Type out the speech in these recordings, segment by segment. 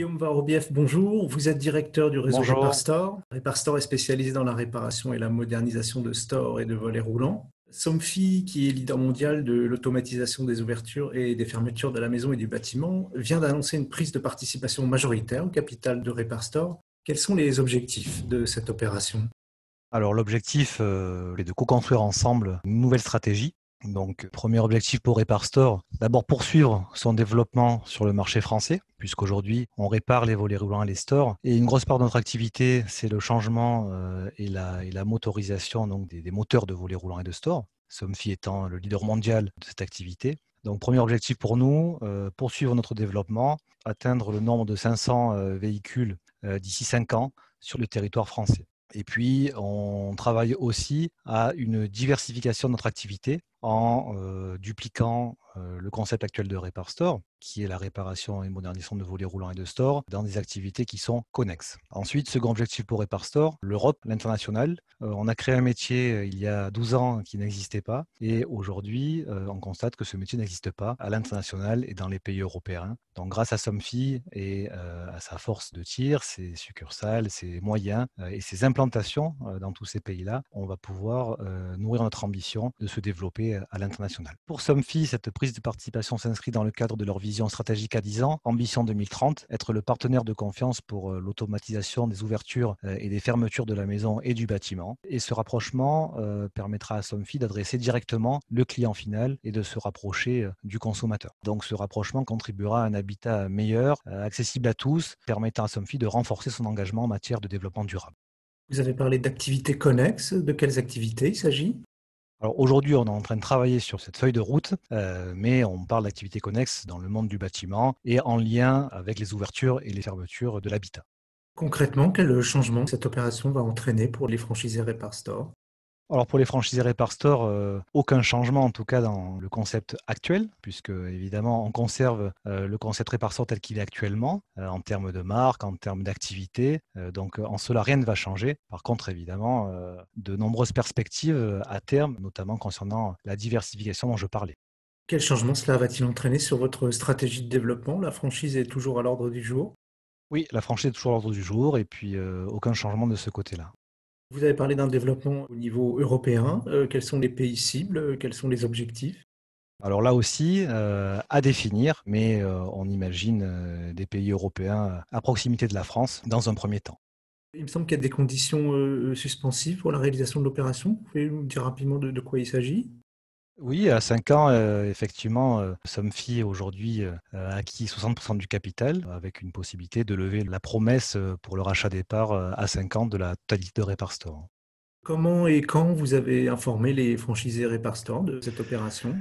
Guillaume Varobief, bonjour. Vous êtes directeur du réseau ReparStore. ReparStore est spécialisé dans la réparation et la modernisation de stores et de volets roulants. Somfy, qui est leader mondial de l'automatisation des ouvertures et des fermetures de la maison et du bâtiment, vient d'annoncer une prise de participation majoritaire au capital de ReparStore. Quels sont les objectifs de cette opération alors l'objectif euh, est de co-construire ensemble une nouvelle stratégie donc, premier objectif pour Repar Store, d'abord poursuivre son développement sur le marché français, puisqu'aujourd'hui, on répare les volets roulants et les stores. Et une grosse part de notre activité, c'est le changement euh, et, la, motorisation donc, des, moteurs de volets roulants et de stores, Somfy étant le leader mondial de cette activité. Donc, premier objectif pour nous, euh, poursuivre notre développement, atteindre le nombre de 500 euh, véhicules d'ici 5 ans sur le territoire français. Et puis, on travaille aussi à une diversification de notre activité en dupliquant le concept actuel de Repair Store qui est la réparation et modernisation de volets roulants et de stores, dans des activités qui sont connexes. Ensuite, second objectif pour Store, l'Europe, l'international. Euh, on a créé un métier euh, il y a 12 ans qui n'existait pas et aujourd'hui, euh, on constate que ce métier n'existe pas à l'international et dans les pays européens. Donc grâce à Somfy et à sa force de tir, ses succursales, ses moyens et ses implantations dans tous ces pays-là, on va pouvoir nourrir notre ambition de se développer à l'international. Pour Somfy, cette prise de participation s'inscrit dans le cadre de leur vie vision stratégique à 10 ans, ambition 2030, être le partenaire de confiance pour euh, l'automatisation des ouvertures euh, et des fermetures de la maison et du bâtiment. Et ce rapprochement euh, permettra à Somfy d'adresser directement le client final et de se rapprocher du consommateur. Donc ce rapprochement contribuera à un habitat meilleur, accessible à tous, permettant à Somfy de renforcer son engagement en matière de développement durable. Vous avez parlé d'activités connexes. De quelles activités il s'agit alors aujourd'hui, on est en train de travailler sur cette feuille de route, euh, mais on parle d'activité connexe dans le monde du bâtiment et en lien avec les ouvertures et les fermetures de l'habitat. Concrètement, quel changement cette opération va entraîner pour les franchisés Repair Store alors pour les franchises et euh, aucun changement en tout cas dans le concept actuel, puisque évidemment on conserve euh, le concept store tel qu'il est actuellement, euh, en termes de marque, en termes d'activité. Euh, donc en cela rien ne va changer. Par contre évidemment, de nombreuses perspectives à terme, notamment concernant la diversification dont je parlais. Quel changement cela va-t-il entraîner sur votre stratégie de développement La franchise est toujours à l'ordre du jour Oui, la franchise est toujours à l'ordre du jour et puis aucun changement de ce côté-là. Vous avez parlé d'un développement au niveau européen. Euh, quels sont les pays cibles euh, Quels sont les objectifs alors là aussi, euh, à définir, mais on imagine des pays européens à proximité de la France dans un premier temps. Il me semble qu'il y a des conditions suspensives pour la réalisation de l'opération. Vous pouvez nous dire rapidement de quoi il s'agit oui, à 5 ans, euh, effectivement, euh, Somfy aujourd'hui a euh, acquis 60% du capital avec une possibilité de lever la promesse pour le rachat des parts à 5 ans de la totalité de store. Comment et quand vous avez informé les franchisés store de cette opération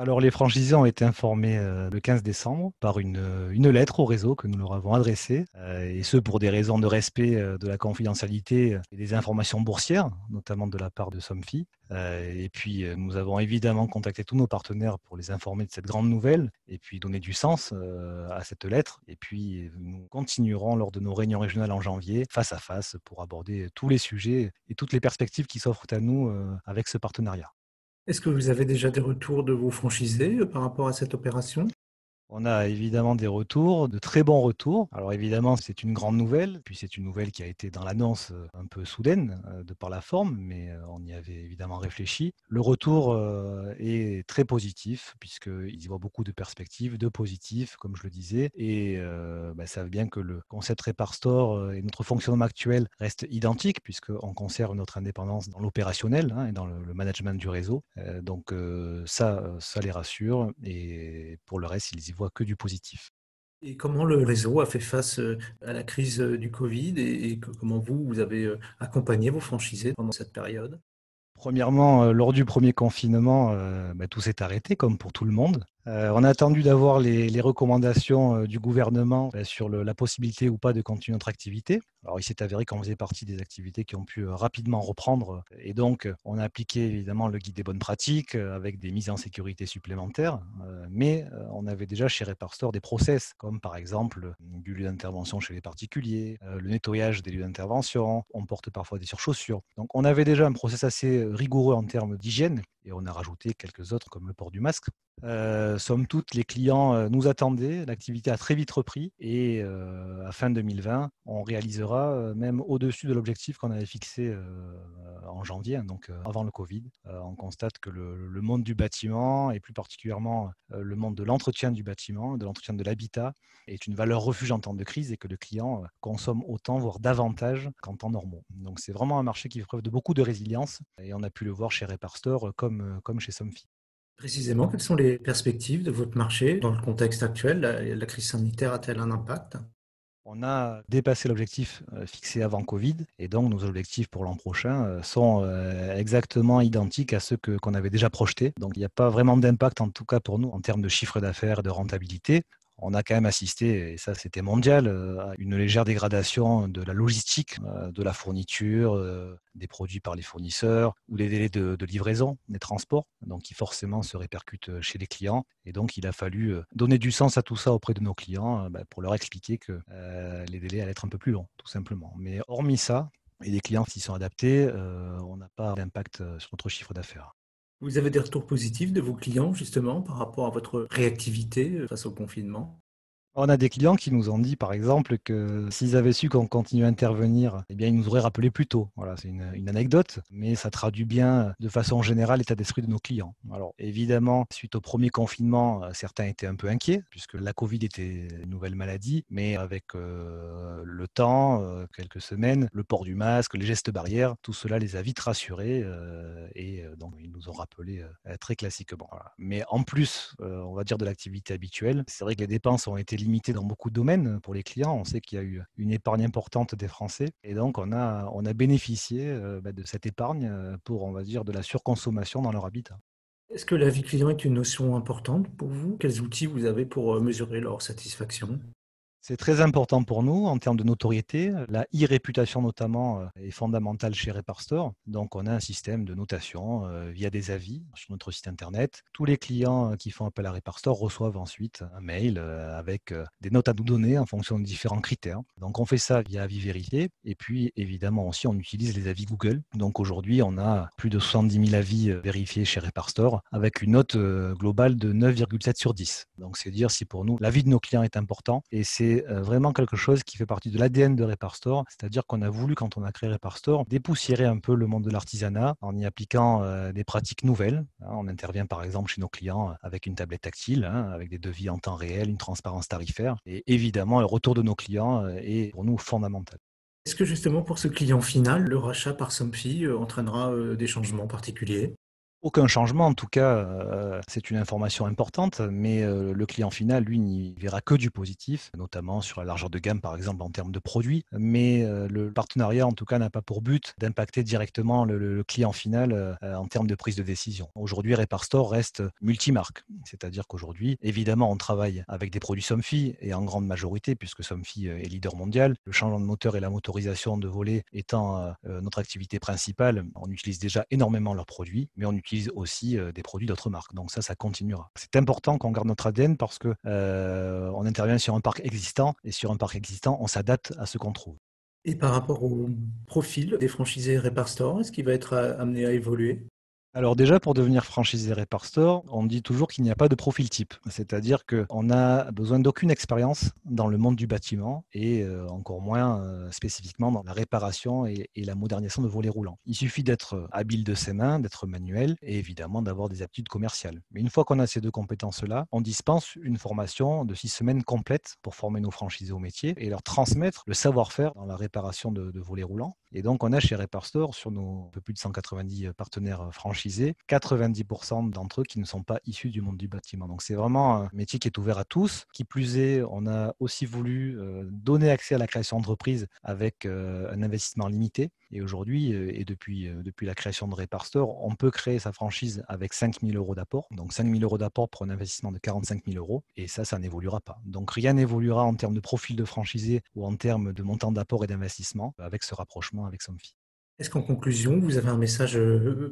alors les franchisés ont été informés euh, le 15 décembre par euh, une, lettre au réseau que nous leur avons adressée, euh, et ce pour des raisons de respect de la confidentialité et des informations boursières, notamment de la part de Somfy. et puis nous avons évidemment contacté tous nos partenaires pour les informer de cette grande nouvelle, et puis donner du sens à cette lettre. Et puis nous continuerons lors de nos réunions régionales en janvier, face à face, pour aborder tous les sujets et toutes les perspectives qui s'offrent à nous avec ce partenariat. Est-ce que vous avez déjà des retours de vos franchisés euh, par rapport à cette opération on a évidemment des retours, de très bons retours. Alors évidemment, c'est une grande nouvelle, puis c'est une nouvelle qui a été dans l'annonce euh, un peu soudaine euh, de par la forme, mais euh, on y avait évidemment réfléchi. Le retour est très positif, puisqu'ils y voient beaucoup de perspectives, de positifs, comme je le disais, et ils savent bah, bien que le concept Repar Store et notre fonctionnement actuel restent identiques, puisqu'on conserve notre indépendance dans l'opérationnel hein, et dans le, management du réseau. donc ça, ça les rassure, et pour le reste, ils y que du positif. Et comment le réseau a fait face euh, à la crise euh, du Covid et, comment vous, vous avez euh, accompagné vos franchisés pendant cette période Premièrement, lors du premier confinement, bah, tout s'est arrêté comme pour tout le monde. Euh, on a attendu d'avoir les, recommandations euh, du gouvernement euh, sur la possibilité ou pas de continuer notre activité. Alors, il s'est avéré qu'on faisait partie des activités qui ont pu rapidement reprendre. Et donc, on a appliqué évidemment le guide des bonnes pratiques avec des mises en sécurité supplémentaires. mais on avait déjà chez Store des process, comme par exemple du lieu d'intervention chez les particuliers, le nettoyage des lieux d'intervention. On porte parfois des surchaussures. Donc, on avait déjà un process assez rigoureux en termes d'hygiène et on a rajouté quelques autres comme le port du masque. Euh, somme toute, les clients euh, nous attendaient, l'activité a très vite repris et euh, à fin 2020, on réalisera euh, même au-dessus de l'objectif qu'on avait fixé en janvier, hein, donc avant le Covid. on constate que le, monde du bâtiment et plus particulièrement le monde de l'entretien du bâtiment, de l'entretien de l'habitat, est une valeur refuge en temps de crise et que le client consomme autant, voire davantage qu'en temps normaux. Donc c'est vraiment un marché qui fait preuve de beaucoup de résilience et on a pu le voir chez Store, comme euh, comme, chez Somfy. Précisément, quelles sont les perspectives de votre marché dans le contexte actuel La, crise sanitaire a-t-elle un impact on a dépassé l'objectif euh, fixé avant Covid et donc nos objectifs pour l'an prochain euh, sont exactement identiques à ceux qu'on avait déjà projetés. Donc il n'y a pas vraiment d'impact en tout cas pour nous en termes de chiffre d'affaires, et de rentabilité on a quand même assisté, et ça c'était mondial, euh, à une légère dégradation de la logistique, euh, de la fourniture, euh, des produits par les fournisseurs ou les délais de, livraison, des transports, donc qui forcément se répercutent chez les clients. Et donc il a fallu donner du sens à tout ça auprès de nos clients bah, pour leur expliquer que les délais allaient être un peu plus longs, tout simplement. Mais hormis ça, et les clients s'y sont adaptés, on n'a pas d'impact sur notre chiffre d'affaires. Vous avez des retours positifs de vos clients justement par rapport à votre réactivité euh, face au confinement on a des clients qui nous ont dit, par exemple, que s'ils avaient su qu'on continuait à intervenir, eh bien, ils nous auraient rappelé plus tôt. Voilà, c'est une, anecdote, mais ça traduit bien, euh, de façon générale, l'état d'esprit de nos clients. Alors, évidemment, suite au premier confinement, euh, certains étaient un peu inquiets, puisque la Covid était une nouvelle maladie, mais avec euh, le temps, quelques semaines, le port du masque, les gestes barrières, tout cela les a vite rassurés, et donc ils nous ont rappelé très classiquement. Mais en plus, on va dire de l'activité habituelle, c'est vrai que les dépenses ont été limitées dans beaucoup de domaines euh, pour les clients. On sait qu'il y a eu euh, une épargne importante des Français. Et donc, on a, on a bénéficié euh, bah, de cette épargne pour, on va dire, de la surconsommation dans leur habitat. Est-ce que la vie client est une notion importante pour vous Quels outils vous avez pour mesurer leur satisfaction c'est très important pour nous en termes de notoriété. La e-réputation notamment euh, est fondamentale chez Reparstore. Donc on a un système de notation euh, via des avis sur notre site internet. Tous les clients euh, qui font appel à Reparstore reçoivent ensuite un mail avec des notes à nous donner en fonction de différents critères. Donc on fait ça via avis vérifiés. Et puis évidemment aussi on utilise les avis Google. Donc aujourd'hui on a plus de 70 000 avis vérifiés chez Reparstore avec une note globale de 9,7 sur 10. Donc c'est dire si pour nous l'avis de nos clients est important et c'est euh, vraiment quelque chose qui fait partie de l'ADN de Store, c'est-à-dire qu'on a voulu, quand on a créé Store dépoussiérer un peu le monde de l'artisanat en y appliquant euh, des pratiques nouvelles. Hein. On intervient par exemple chez nos clients euh, avec une tablette tactile, hein, avec des devis en temps réel, une transparence tarifaire. Et évidemment, le retour de nos clients est pour nous fondamental. Est-ce que justement pour ce client final, le rachat par Somfy entraînera des changements particuliers aucun changement, en tout cas, euh, c'est une information importante, mais euh, le client final, lui, n'y verra que du positif, notamment sur la largeur de gamme, par exemple, en termes de produits. Mais euh, le partenariat, en tout cas, n'a pas pour but d'impacter directement le, client final en termes de prise de décision. Aujourd'hui, Reparstore reste multimarque, c'est-à-dire qu'aujourd'hui, évidemment, on travaille avec des produits Somfy et en grande majorité, puisque Somfy est leader mondial, le changement de moteur et la motorisation de volet étant notre activité principale, on utilise déjà énormément leurs produits, mais on utilise utilise aussi euh, des produits d'autres marques. Donc ça, ça continuera. C'est important qu'on garde notre ADN parce que euh, on intervient sur un parc existant et sur un parc existant, on s'adapte à ce qu'on trouve. Et par rapport au profil des franchisés Repar Store, est-ce qu'il va être euh, amené à évoluer alors déjà, pour devenir franchisé Store, on dit toujours qu'il n'y a pas de profil type, c'est-à-dire qu'on n'a besoin d'aucune expérience dans le monde du bâtiment et euh, encore moins euh, spécifiquement dans la réparation et, la modernisation de volets roulants. Il suffit d'être euh, habile de ses mains, d'être manuel et évidemment d'avoir des aptitudes commerciales. Mais une fois qu'on a ces deux compétences-là, on dispense une formation de six semaines complète pour former nos franchisés au métier et leur transmettre le savoir-faire dans la réparation de volets roulants et donc, on a chez Store, sur nos un peu plus de 190 euh, partenaires euh, franchisés, 90% d'entre eux qui ne sont pas issus du monde du bâtiment. Donc, c'est vraiment un métier qui est ouvert à tous. Qui plus est, on a aussi voulu euh, donner accès à la création d'entreprise avec un investissement limité. Et aujourd'hui, et depuis, depuis la création de Repar on peut créer sa franchise avec 5 000 euros d'apport. Donc 5 000 euros d'apport pour un investissement de 45 000 euros. Et ça, ça n'évoluera pas. Donc rien n'évoluera en termes de profil de franchisé ou en termes de montant d'apport et d'investissement avec ce rapprochement avec Somfy. Est-ce qu'en conclusion, vous avez un message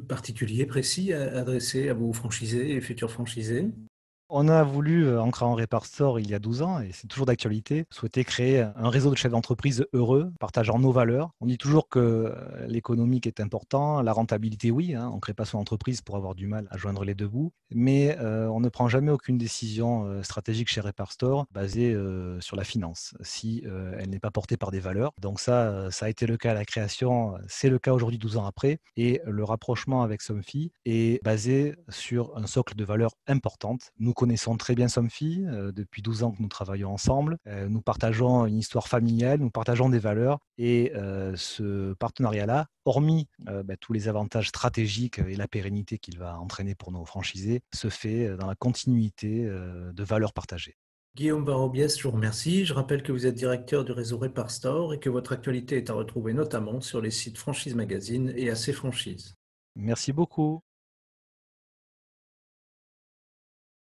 particulier, précis à adresser à vos franchisés et futurs franchisés on a voulu, euh, en créant Store il y a 12 ans, et c'est toujours d'actualité, souhaiter créer un réseau de chefs d'entreprise heureux, partageant nos valeurs. On dit toujours que euh, l'économique est important, la rentabilité oui, hein, on ne crée pas son entreprise pour avoir du mal à joindre les deux bouts, mais euh, on ne prend jamais aucune décision stratégique chez Store basée sur la finance, si elle n'est pas portée par des valeurs. Donc ça, ça a été le cas à la création, c'est le cas aujourd'hui 12 ans après, et le rapprochement avec Somfy est basé sur un socle de valeurs importantes. Nous connaissons très bien Somfy euh, depuis 12 ans que nous travaillons ensemble. Euh, nous partageons une histoire familiale, nous partageons des valeurs et euh, ce partenariat-là, hormis bah, tous les avantages stratégiques et la pérennité qu'il va entraîner pour nos franchisés, se fait dans la continuité de valeurs partagées. Guillaume Barobiès, je vous remercie. Je rappelle que vous êtes directeur du réseau Repar Store et que votre actualité est à retrouver notamment sur les sites Franchise Magazine et AC Franchise. Merci beaucoup.